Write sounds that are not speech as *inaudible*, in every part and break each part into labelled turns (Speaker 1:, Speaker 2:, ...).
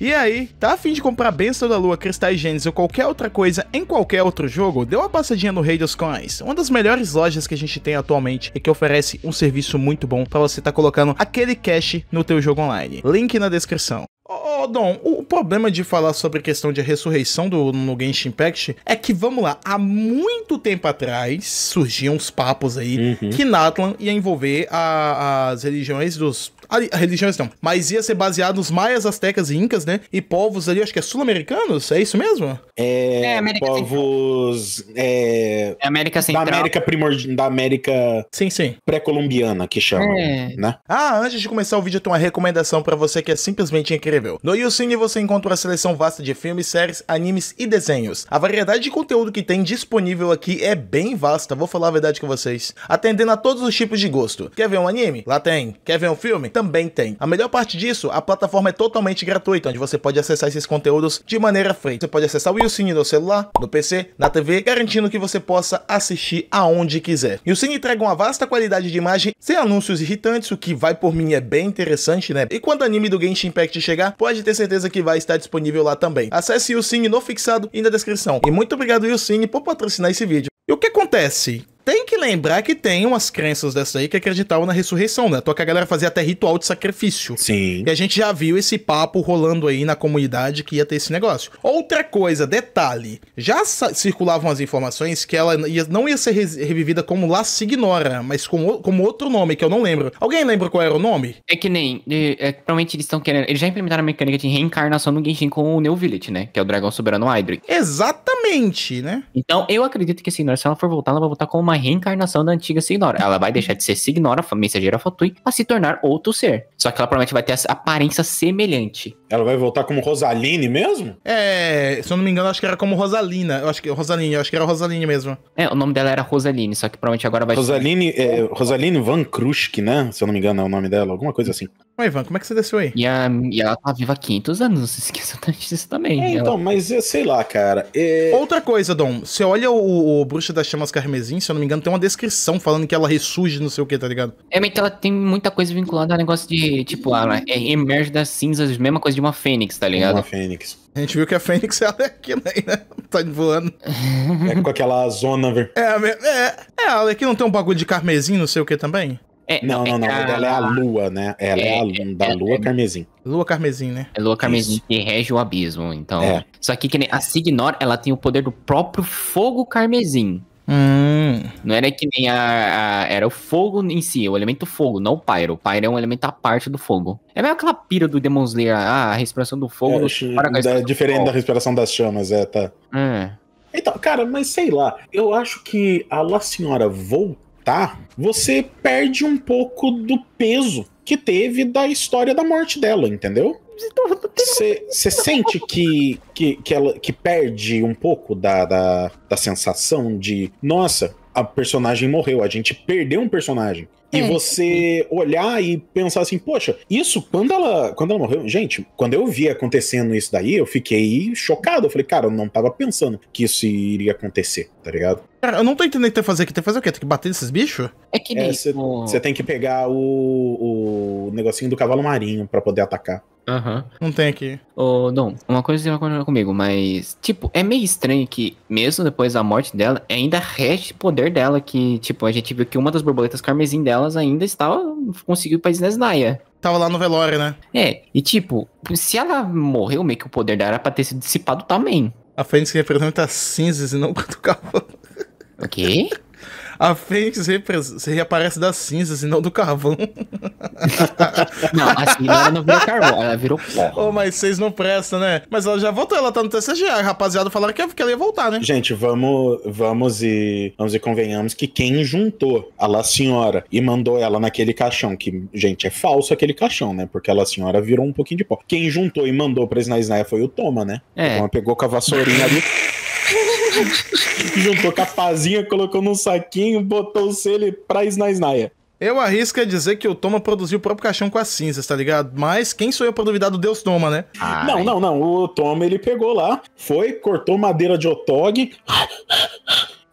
Speaker 1: E aí, tá afim de comprar Benção da Lua, Cristais Gênesis ou qualquer outra coisa em qualquer outro jogo? Dê uma passadinha no Rei Coins, uma das melhores lojas que a gente tem atualmente e que oferece um serviço muito bom para você estar tá colocando aquele cash no teu jogo online. Link na descrição. Ô, oh, Dom, o problema de falar sobre a questão de ressurreição do, no Genshin Impact é que, vamos lá, há muito tempo atrás surgiam uns papos aí uhum. que Natlan ia envolver a, as religiões dos ali, religiões não, mas ia ser baseado nos maias, astecas e incas, né? E povos ali, acho que é sul-americanos, é isso mesmo? É, é povos... É, é, América Central. Da América primordial, da América... Sim, sim. Pré-colombiana, que chamam, é. né? Ah, antes de começar o vídeo, eu tenho uma recomendação para você que é simplesmente incrível. No YouCine você encontra uma seleção vasta de filmes, séries, animes e desenhos. A variedade de conteúdo que tem disponível aqui é bem vasta, vou falar a verdade com vocês. Atendendo a todos os tipos de gosto. Quer ver um anime? Lá tem. Quer ver um filme? Também também tem. A melhor parte disso, a plataforma é totalmente gratuita, onde você pode acessar esses conteúdos de maneira free. Você pode acessar o Ucine no celular, no PC, na TV, garantindo que você possa assistir aonde quiser. E o Cine entrega uma vasta qualidade de imagem, sem anúncios irritantes, o que vai por mim é bem interessante, né? E quando o anime do Genshin Impact chegar, pode ter certeza que vai estar disponível lá também. Acesse o Cine no fixado e na descrição. E muito obrigado, Ucine, por patrocinar esse vídeo. E o que acontece? Tem que lembrar que tem umas crenças dessa aí que é acreditavam na ressurreição, né? Tô que a galera fazia até ritual de sacrifício. Sim. E a gente já viu esse papo rolando aí na comunidade que ia ter esse negócio. Outra coisa, detalhe: já circulavam as informações que ela ia, não ia ser revivida como La Signora, mas como, como outro nome que eu não
Speaker 2: lembro. Alguém lembra qual era o nome? É que nem. É, provavelmente eles estão querendo. Eles já implementaram a mecânica de reencarnação no Genshin com o New Village, né? Que é o dragão soberano Hydric. Exatamente, né? Então eu acredito que Signora, assim, né, se ela for voltar, ela vai voltar como uma uma reencarnação da antiga Signora. Ela vai deixar de ser Signora, mensageira Fatui, pra se tornar outro ser. Só que ela provavelmente vai ter essa aparência semelhante. Ela vai voltar como Rosaline mesmo?
Speaker 1: É, se eu não me engano, acho que era como Rosalina. Eu acho que Rosaline, eu acho que era Rosaline
Speaker 2: mesmo. É, o nome dela era Rosaline, só que provavelmente agora vai Rosaline, é, Rosaline Van Krusk,
Speaker 1: né? Se eu não me engano, é o nome dela, alguma coisa assim.
Speaker 2: Mas Ivan, como é que você desceu aí? E, a, e ela tá viva há 500 anos, não se
Speaker 1: esqueça *laughs* disso também. É, então, ela... então, mas sei lá, cara. É... Outra coisa, Dom. Você olha o, o Bruxa das Chamas Carmesim, se eu não me engano, tem uma descrição falando que ela ressurge, não sei o que, tá ligado?
Speaker 2: É, mas ela tem muita coisa vinculada ao negócio de, tipo, ela é, emerge das cinzas, mesma coisa de uma fênix, tá ligado? Uma fênix.
Speaker 1: A gente viu que a Fênix ela é aqui, né? *laughs* Tá voando. É com aquela zona, ver. É, é, é, é, ela aqui não tem um bagulho de carmesim, não sei o que também? É, não, é não, não. A... Ela é a lua, né? Ela é, é a é, da lua é carmesim. Lua carmesim, né? É
Speaker 2: lua carmesim Isso. que rege o abismo, então. É. Só que, que nem a Signor, ela tem o poder do próprio fogo carmesim. Hum. Não era que nem a, a, Era o fogo em si, o elemento fogo, não o Pyro. O Pyro é um elemento à parte do fogo. É meio aquela pira do Demon Slayer, ah, a respiração do fogo. É, do... Para diferente da respiração das chamas, é, tá. É. Então, cara, mas sei
Speaker 1: lá. Eu acho que a La Senhora voltar matar, tá? você perde um pouco do peso que teve da história da morte dela, entendeu? Você então, sente que, que, que ela que perde um pouco da, da, da sensação de, nossa, a personagem morreu, a gente perdeu um personagem. E é. você olhar e pensar assim, poxa, isso quando ela, quando ela morreu, gente, quando eu vi acontecendo isso daí, eu fiquei chocado. Eu falei, cara, eu não tava pensando que isso iria acontecer, tá ligado? Cara, eu não tô entendendo o que tem que fazer aqui. Tem que fazer o quê? Tem que bater nesses bichos? É que é, nem. Você é, tem que pegar o, o negocinho do cavalo marinho para poder atacar.
Speaker 2: Aham. Não tem aqui. Ô, Dom, uma coisa que aconteceu comigo, mas, tipo, é meio estranho que, mesmo depois da morte dela, ainda reste poder dela, que, tipo, a gente viu que uma das borboletas carmesim delas ainda estava, conseguiu ir pra Disney Tava lá no velório, né? É, e tipo, se ela morreu, meio que o poder dela era pra ter sido dissipado também. A Fênix representa cinzas e não *laughs* quanto cavalo.
Speaker 1: O quê? A Fênix reaparece das cinzas e não do carvão. *laughs* não,
Speaker 2: assim, ela não virou carvão, ela virou pó.
Speaker 1: Oh, mas vocês não prestam, né? Mas ela já voltou, ela tá no TCGA. rapaziada falaram que ela ia voltar, né? Gente, vamos, vamos e vamos e convenhamos que quem juntou a La Senhora e mandou ela naquele caixão, que, gente, é falso aquele caixão, né? Porque a La Senhora virou um pouquinho de pó. Quem juntou e mandou pra Snaisnaia foi o Toma, né? É. Então pegou com a vassourinha ali. *laughs* *laughs* Juntou com a pazinha, colocou num saquinho, botou o selo pra Snaisnaia. Eu arrisco a é dizer que o Toma produziu o próprio caixão com as cinzas, tá ligado? Mas quem sou eu pra duvidar do Deus Toma, né? Ai. Não, não, não. O Toma, ele pegou lá, foi, cortou madeira de otog,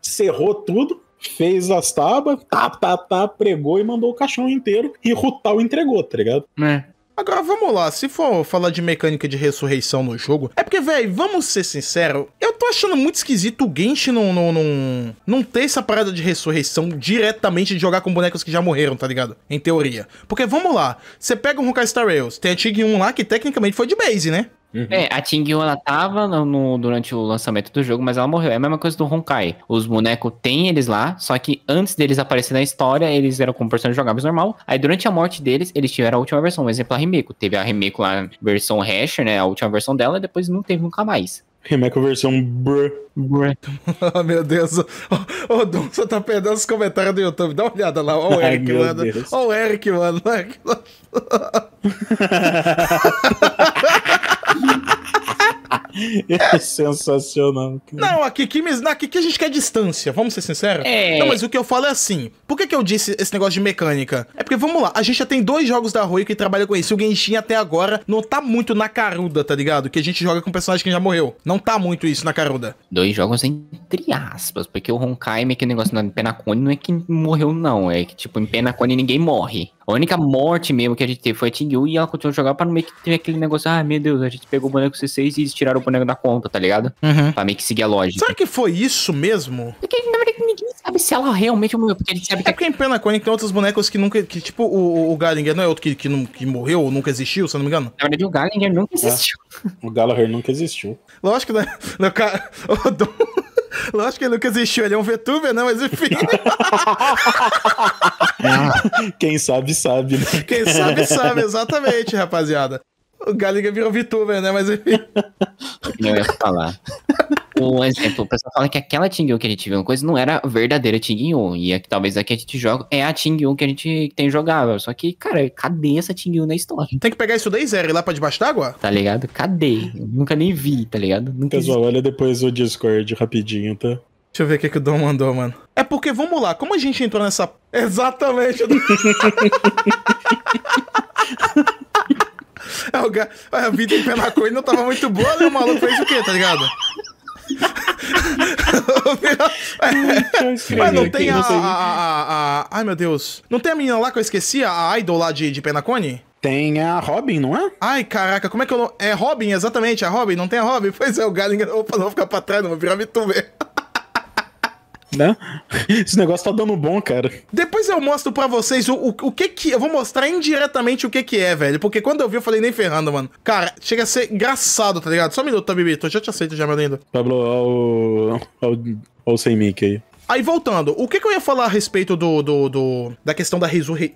Speaker 1: cerrou tudo, fez as tábuas, tá, tá, tá, pregou e mandou o caixão inteiro e Rutal entregou, tá ligado? É. Agora vamos lá, se for falar de mecânica de ressurreição no jogo, é porque, velho, vamos ser sincero, eu tô achando muito esquisito o Genshin não, não, não, não ter essa parada de ressurreição diretamente de jogar com bonecos que já morreram, tá ligado? Em teoria. Porque vamos lá, você pega um Honkai Star Rails, tem a Tig 1 lá que tecnicamente foi de base, né?
Speaker 2: Uhum. É, a Tingyu ela tava no, no, durante o lançamento do jogo, mas ela morreu. É a mesma coisa do Honkai. Os bonecos tem eles lá, só que antes deles aparecerem na história, eles eram como personagens jogáveis normal. Aí durante a morte deles, eles tiveram a última versão, um exemplo a Remeco. Teve a Remeco lá, versão Hasher, né? A última versão dela, e depois não teve nunca mais.
Speaker 1: Remeco versão brr. brr.
Speaker 2: *laughs* oh, meu Deus. O oh, oh, Dom só tá perdendo os comentários do YouTube. Dá uma olhada lá. Ó o *laughs* Eric, Ai, mano. Ó o
Speaker 1: Eric, mano. O Eric, mano. *laughs* É sensacional. Cara. Não, a Kiki, na Kiki a gente quer distância, vamos ser sinceros? É. Não, mas o que eu falo é assim. Por que, que eu disse esse negócio de mecânica? É porque, vamos lá, a gente já tem dois jogos da Rui que trabalha com isso. O Genshin até agora não tá muito na caruda, tá ligado? Que a gente joga com um personagem que já morreu. Não tá muito isso na caruda.
Speaker 2: Dois jogos entre aspas, porque o Honkai, que negócio de Penacone não é que morreu, não. É que, tipo, em Penacone ninguém morre. A única morte mesmo que a gente teve foi a Ting Yu e ela continuou jogando pra não meio que ter aquele negócio, ah, meu Deus, a gente pegou o boneco C6 e tiraram o boneco da conta, tá ligado? Uhum. Pra meio que seguir a lógica. Será
Speaker 1: que foi isso mesmo? Porque na verdade ninguém sabe se ela realmente morreu, porque a gente sabe é que. É porque em Pena Chronic tem outros bonecos que nunca. Que, tipo, o, o Gallagher não é outro que, que, que morreu ou nunca existiu, se eu não me engano? Na verdade, o Gallagher nunca é. existiu. É. O Gallagher nunca existiu. Lógico, né? *laughs* O cara. O Dom... Lógico que ele nunca existiu, ele é um VTuber, não, né? mas enfim. *laughs* Quem sabe,
Speaker 2: sabe. Né? Quem sabe, sabe, exatamente,
Speaker 1: rapaziada. O Galiga virou VTuber, né, mas enfim.
Speaker 2: Não ia falar um exemplo, o pessoal fala que aquela Ting que a gente viu uma coisa não era a verdadeira Ting e E é que talvez a que a gente joga é a Ting que a gente tem jogável. Só que, cara, cadê essa Ting na história? Tem que pegar isso daí, Zero, lá pra debaixo d'água? Tá ligado? Cadê? Eu nunca nem vi, tá ligado? Nunca Pessoal, olha depois o Discord rapidinho, tá? Deixa eu ver o que,
Speaker 1: que o Dom mandou, mano. É porque, vamos lá, como a gente entrou nessa. Exatamente. *laughs* é, o ga... A vida em Penacoin não tava muito boa, né? O maluco fez o quê, tá ligado? Mas não tem a, a, a, Ai, meu Deus. Não tem a menina lá que eu esqueci, a Idol lá de, de Penacone? Tem a Robin, não é? Ai, caraca, como é que eu É Robin, exatamente, a é Robin, não tem a Robin? Pois é, o Galinha Opa, não vou ficar pra trás, não vou virar VTuber né? *laughs* Esse negócio tá dando bom, cara. Depois eu mostro para vocês o, o, o, que que... Eu vou mostrar indiretamente o que que é, velho. Porque quando eu vi, eu falei nem ferrando, mano. Cara, chega a ser engraçado, tá ligado? Só um minuto, tá, Bibito? Eu já te aceito já, meu lindo. Pablo, olha o... Olha o sem mic aí. Aí voltando, o que, que, eu ia falar a respeito do, do, do da questão da resurrei,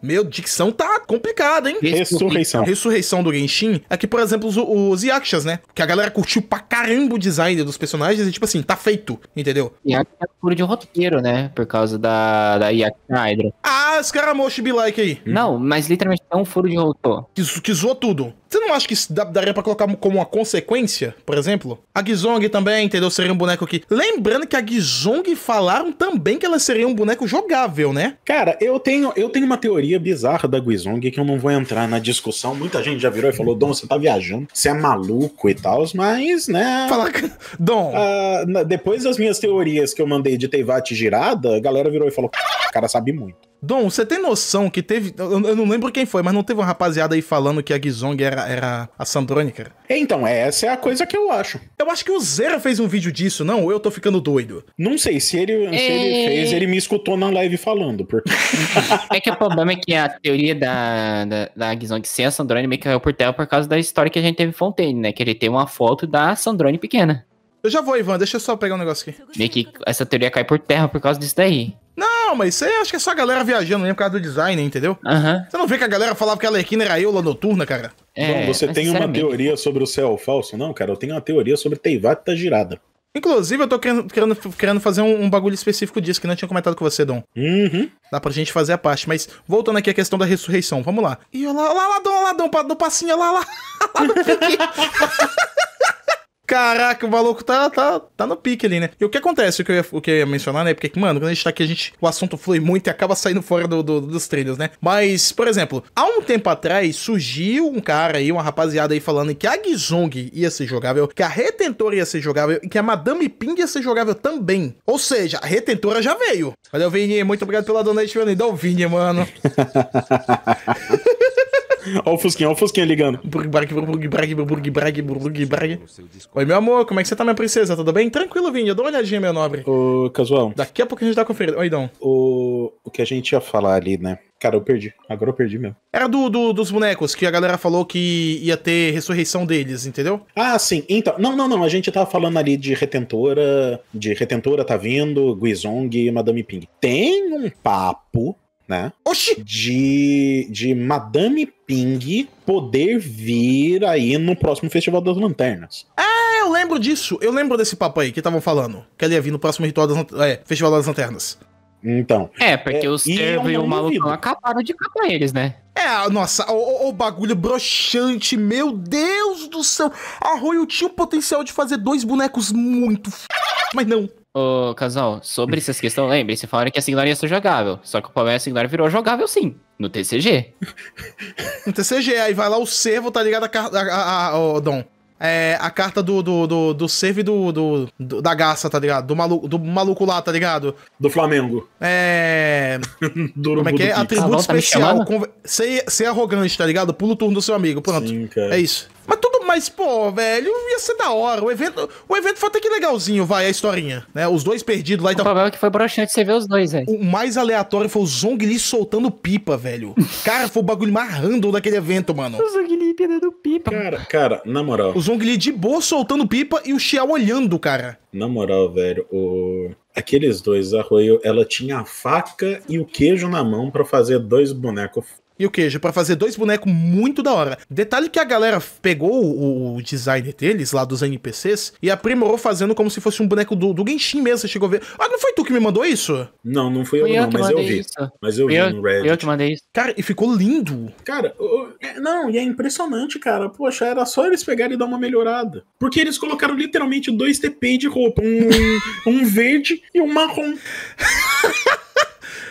Speaker 1: Meu, dicção tá complicada, hein? Ressurreição. Ressurreição do Genshin é que, por exemplo, os, os Yakshas, né? Que a galera curtiu pra caramba o design dos personagens e, tipo assim, tá feito,
Speaker 2: entendeu? Yaksha é puro de roteiro, né? Por causa da, da Yaksha Hydra. Ah, Scaramouche be like aí. Não, mas literalmente é um furo de roteiro. Que, que zoou tudo. Você não acha que isso daria
Speaker 1: pra colocar como uma consequência, por exemplo? A Gizong também, entendeu? Seria um boneco que... Lembrando que a Gizong falaram também que ela seria um boneco jogável, né? Cara, eu tenho, eu tenho uma teoria bizarra da Gizong que eu não vou entrar na discussão. Muita gente já virou e falou, Dom, você tá viajando, você é maluco e tal, mas, né... Falar que... Dom... Uh, depois das minhas teorias que eu mandei de Teivate girada, a galera virou e falou, o cara sabe muito. Dom, você tem noção que teve. Eu, eu, não lembro quem foi, mas não teve uma rapaziada aí falando que a Gizong era, era a Sandrônica? Então, essa é a coisa que eu acho. Eu acho que o Zera fez um vídeo disso, não? Ou eu tô ficando
Speaker 2: doido? Não sei, se ele, se ele é. fez, ele me
Speaker 1: escutou na live falando, porque. *laughs*
Speaker 2: é que o problema é que a teoria da, da, da Gizong ser a Sandrone meio que caiu por terra por causa da história que a gente teve em Fontaine, né? Que ele tem uma foto da Sandrone pequena. Eu já vou, Ivan, deixa eu só pegar um negócio aqui. Meio que essa teoria cai por terra por causa disso daí.
Speaker 1: Não, mas isso aí acho que é só a galera viajando mesmo por causa do design, entendeu? Você não vê que a galera falava que a Alequina era eu lá noturna, cara? É, não, você tem é uma teoria sobre o céu falso? Não, cara, eu tenho uma teoria sobre Teivata tá girada. Inclusive, eu tô querendo, querendo, querendo fazer um, um, bagulho específico disso, que não tinha comentado com você, Dom. Uhum. Dá pra gente fazer a parte. Mas voltando aqui à questão da ressurreição, vamos lá. Ih, olha lá, olha lá, Dom, olha lá, Dom, do passinho, olha lá, olha lá, lá do *laughs* Caraca, o maluco tá, tá, tá no pique ali, né? E o que acontece, o que, eu ia, o que eu ia mencionar, né? Porque, mano, quando a gente tá aqui, a gente, o assunto flui muito e acaba saindo fora do, do, dos trilhos, né? Mas, por exemplo, há um tempo atrás surgiu um cara aí, uma rapaziada aí falando que a Gizong ia ser jogável, que a Retentora ia ser jogável e que a Madame Ping ia ser jogável também. Ou seja, a Retentora já veio. Valeu, Vini. Muito obrigado pela donation meu lindo. Ô, Vini, mano. *laughs* Olha o Fusquinha, ó o Fusquinha ligando. Oi, meu amor, como é que você tá, minha princesa? Tudo bem? Tranquilo, Vinho. dou uma olhadinha, meu nobre. Ô, Casual. Daqui a pouco a gente dá conferida. Oi, Dom. O... o que a gente ia falar ali, né? Cara, eu perdi. Agora eu perdi mesmo. Era do, do, dos bonecos, que a galera falou que ia ter ressurreição deles, entendeu? Ah, sim. Então, não, não, não. A gente tava falando ali de Retentora, de Retentora tá vindo, Guizong e Madame Ping. Tem um papo né? Oxi! De, de Madame Ping poder vir aí no próximo Festival das Lanternas. Ah, eu lembro disso. Eu lembro desse papo aí que estavam falando. Que ele ia vir no próximo ritual das, é, Festival das Lanternas. Então.
Speaker 2: É, porque é, os e o malucão
Speaker 1: acabaram de com eles, né? É, nossa, o, o, bagulho broxante, meu Deus do céu! A Royal tinha o potencial de fazer dois bonecos muito f... mas não.
Speaker 2: Ô, Casal, sobre essas questões, lembrem, se falaram que a Singlar ia ser jogável. Só que o problema é que a Singlar virou jogável sim, no TCG.
Speaker 1: no TCG, aí vai lá o servo, tá ligado? A, a, a, Dom. É, a carta do, do, do, do servo e do, do, do, da Gaça, tá ligado? Do maluco, do maluco lá, tá ligado? Do Flamengo. É. *laughs* do Como é que é? Atributo tá especial. Tá Ser, arrogante, tá ligado? Pula o turno do seu amigo. Pronto. Sim, é isso. Mas tu mas, pô, velho, ia ser da hora. O evento, o evento foi até que legalzinho, vai, a historinha. Né? Os dois perdidos lá e então... tal. O problema é que foi broxante você ver os dois, velho. O mais aleatório foi o Zongli soltando pipa, velho. cara, foi o bagulho mais random daquele evento, mano. *laughs* O Zongli perdendo pipa. Cara, cara, na moral. O Zongli de boa soltando pipa e o Xiao olhando, cara. Na moral, velho, o aqueles dois, a Royal, ela tinha a faca e o queijo na mão para fazer dois bonecos e o queijo é para fazer dois bonecos muito da hora. Detalhe que a galera pegou o design deles, lá dos NPCs, e aprimorou fazendo como se fosse um boneco do, do Genshin mesmo. Você chegou a ver. Ah, não foi tu que me mandou isso? Não, não fui eu, não, mas eu vi.
Speaker 2: Mas eu, vi no Reddit. Eu te
Speaker 1: mandei isso. Cara, e ficou lindo. Cara, é, não, e é impressionante, cara. Poxa, era só eles pegarem e dar uma melhorada. Porque eles colocaram literalmente dois TP de roupa: um, um verde e um marrom. *laughs*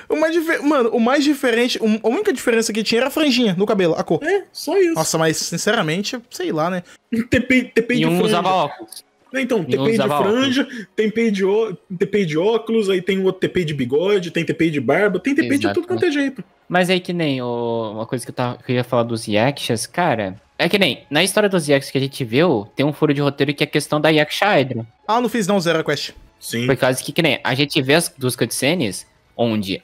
Speaker 1: O mais dif... Mano, o mais diferente. A única diferença que tinha era a franjinha no cabelo, a cor. É, só isso. Nossa, mas sinceramente, sei lá, né? TP, TP de um franja. usava óculos. É, então, TP de franja, TP de, ó... de óculos, aí tem o outro TP de bigode, tem TP de barba, tem TP de tudo quanto né? é jeito.
Speaker 2: Mas aí é que nem o... uma coisa que eu, tava... que eu ia falar dos Yakshas, cara. É que nem, na história dos Yakshas que a gente viu, tem um furo de roteiro que é a questão da Yakshadra. Ah, não fiz não, Zero Quest. Sim. Por causa que, que nem, a gente vê as duas cutscenes onde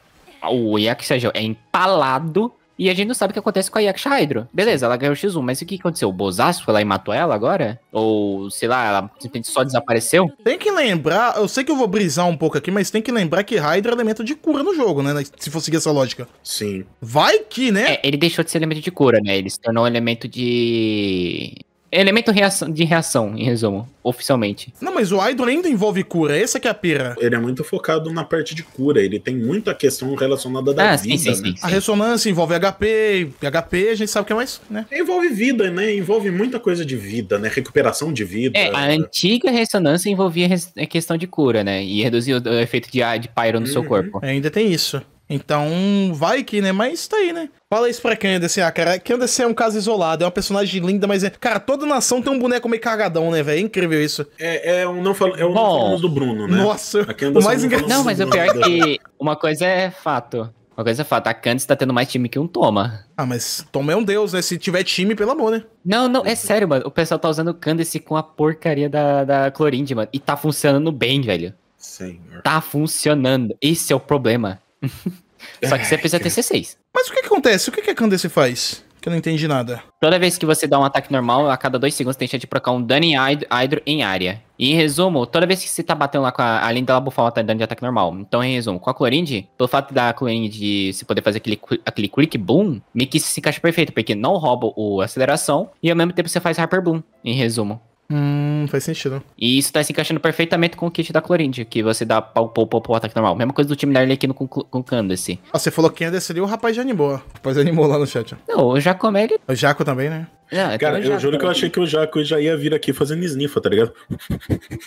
Speaker 2: o Yaksha é empalado e a gente não sabe o que acontece com a Yaksha Hydro. Beleza, ela ganhou o X1, mas o que aconteceu? O Bozaço foi lá e matou ela agora? Ou, sei lá, ela simplesmente só desapareceu? Tem que lembrar, eu sei que eu vou
Speaker 1: brisar um pouco aqui, mas tem que lembrar que Hydro é elemento de cura no jogo, né? Se for seguir essa lógica. Sim.
Speaker 2: Vai que, né? É, ele deixou de ser elemento de cura, né? Ele se tornou um elemento de elemento reação, de reação, em resumo, oficialmente.
Speaker 1: Não, mas o Aido ainda envolve cura, essa que é a pira. Ele é muito focado na parte de cura, ele tem muita questão relacionada da ah, vida, sim, né? sim, né? sim, A ressonância envolve HP, HP a gente sabe o que é mais, né? Envolve vida, né? Envolve muita coisa de
Speaker 2: vida, né? Recuperação de vida. É, a antiga ressonância envolvia res... É, questão de cura, né? E reduzir o, efeito de, de pyro no uhum. seu corpo.
Speaker 1: Ainda tem isso. Então, vai que, né? Mas tá aí, né? Fala isso pra Candace, ah, cara. Candace é um caso isolado, é uma personagem linda, mas é. Cara, toda nação tem um boneco meio cagadão, né, velho? É incrível isso.
Speaker 2: É, é um não, falo é um Bom, do Bruno, né? Nossa, o mais engraçado. Não, mas o pior é que uma coisa é fato. Uma coisa é fato, a Candace tá tendo mais time que um Toma. Ah, mas Toma é um deus, né? Se tiver time, pelo amor, né? Não, não, é sério, mano. O pessoal tá usando Candace com a porcaria da, da Clorinde, mano. E tá funcionando bem, velho. Senhor. Tá funcionando. Esse é o problema. *laughs* Só que você precisa ter C6. Mas o que,
Speaker 1: acontece? O que, que a Candace faz? Que eu não entendi nada.
Speaker 2: Toda vez que você dá um ataque normal, a cada dois segundos tem chance de procar um dano em Hydro em área. E em resumo, toda vez que você tá batendo lá com a. Além dela bufar o tá dano de ataque normal. Então, em resumo, com a Clorinde, pelo fato da Clorinde se poder fazer aquele, aquele Quick Boom, meio que se encaixa perfeito, porque não rouba o aceleração e ao mesmo tempo você faz Harper Boom, em resumo.
Speaker 1: Hum, faz sentido.
Speaker 2: E isso tá se encaixando perfeitamente com o kit da Clorindia, que você dá pau, pau, pau, pau, ataque normal. Mesma coisa do time da aqui com, com Candace. Ah, você falou quem é desse ali, o rapaz já animou.
Speaker 1: O rapaz animou lá no chat. Não,
Speaker 2: o Jaco é ele... O Jaco também,
Speaker 1: né? Não, Cara, eu juro que eu achei que o Jaco já ia vir aqui fazendo esnifa, tá ligado?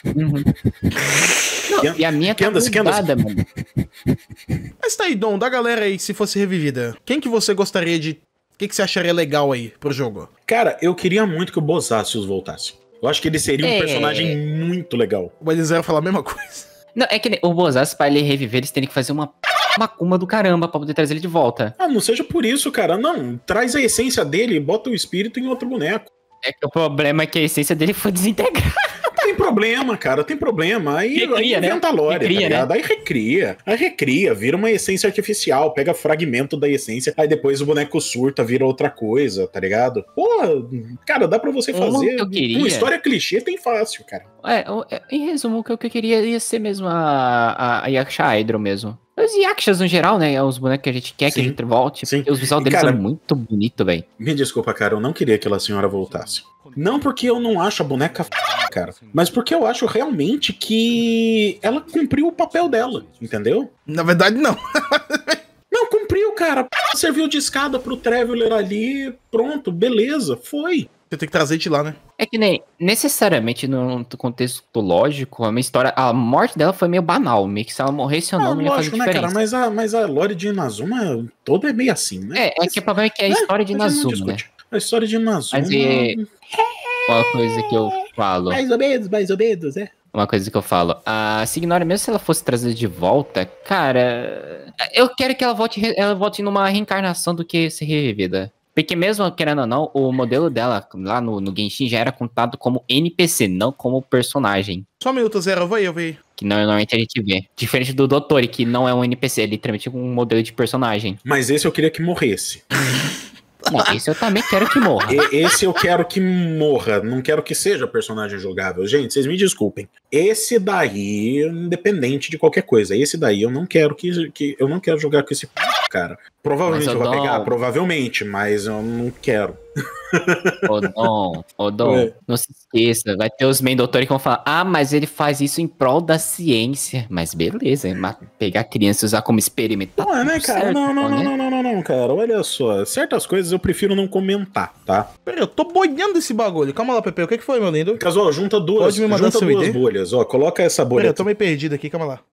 Speaker 1: Uhum. Não, e a
Speaker 2: minha tá Candace, tá mano.
Speaker 1: Mas tá aí, Dom, da galera aí, se fosse revivida, quem que você gostaria de... O que, que você acharia legal aí pro jogo? Cara, eu queria muito que o Bozácios
Speaker 2: voltasse. Eu acho que ele seria um é. personagem
Speaker 1: muito legal. eles iam falar a mesma coisa. *laughs*
Speaker 2: Não, é que o Bozas, pra ele reviver, eles teriam que fazer uma *laughs* macumba do caramba pra poder trazer ele de volta.
Speaker 1: Ah, não seja por isso, cara. Não, traz a essência dele e bota o espírito em outro boneco. É que o problema é que a essência dele foi desintegrada. *laughs* tem problema, cara, tem problema. Aí, recria, aí né? inventa tá né? lore, recria, tá ligado? Né? Aí recria. Aí recria, vira uma essência artificial, pega fragmento da essência, aí depois o boneco surta, vira outra coisa, tá ligado? Pô, cara, dá pra você fazer. Uma história clichê tem fácil, cara.
Speaker 2: É, é, em resumo, o que eu queria ia ser mesmo a, a, a Yaksha Hydro mesmo. Os Yakshas no geral, né? É os bonecos que a gente quer sim, que a gente volte. Sim. Os visual deles cara, é
Speaker 1: muito bonito, velho. Me desculpa, cara, eu não queria que aquela senhora voltasse. Não porque eu não acho a boneca f... cara, mas porque eu acho realmente que ela cumpriu o papel dela, entendeu? Na verdade, não. não, cumpriu, cara. Serviu de escada pro Traveler ali, pronto, beleza, foi. Você tem que trazer de lá, né?
Speaker 2: É que nem necessariamente no contexto lógico, a minha história, a morte dela foi meio banal, meio que se ela morresse ou não, ah, não ia fazer diferença. Né, cara?
Speaker 1: Mas a, mas a lore de Inazuma toda é meio assim, né? É, é que o problema é que é a né? história de é Inazuma. Né? A história de Inazuma. Mas é...
Speaker 2: *laughs* Uma coisa que eu falo. Mais ou menos,
Speaker 1: mais ou menos, é
Speaker 2: uma coisa que eu falo. A Signora, mesmo se ela fosse trazida de volta, cara. Eu quero que ela volte, ela volte numa reencarnação do que ser revivida. Porque mesmo querendo ou não, o modelo dela lá no, no Genshin já era contado como NPC, não como personagem.
Speaker 1: Só um minuto, Zero, eu vou aí, eu vou aí.
Speaker 2: Que normalmente a gente vê. Diferente do Dottore, que não é um NPC, é literalmente um modelo de personagem. Mas esse eu queria que morresse. *laughs* Não, esse eu também quero que morra. Esse eu quero que morra.
Speaker 1: Não quero que seja personagem jogável. Gente, vocês me desculpem. Esse daí, independente de qualquer coisa, esse daí eu não quero que, que eu não quero jogar com esse cara. Provavelmente mas, eu, pegar,
Speaker 2: provavelmente, mas eu não quero. Ô Dom, ô Dom, é. não se esqueça, vai ter os main doutores que vão falar, ah, mas ele faz isso em prol da ciência. Mas beleza, mas pegar criança e usar como experimento. Tá não, é, né, cara? Certo, não, não, né? não, não, não, não, não, cara.
Speaker 1: Olha só, certas coisas eu prefiro não
Speaker 2: comentar, tá? Peraí, eu tô boiando esse bagulho. Calma lá,
Speaker 1: Pepe, o que, que foi, meu lindo? Caso, junta duas, Pode me mandar junta duas bolhas, ó, coloca essa bolha. Peraí, eu tô meio perdido aqui, calma lá.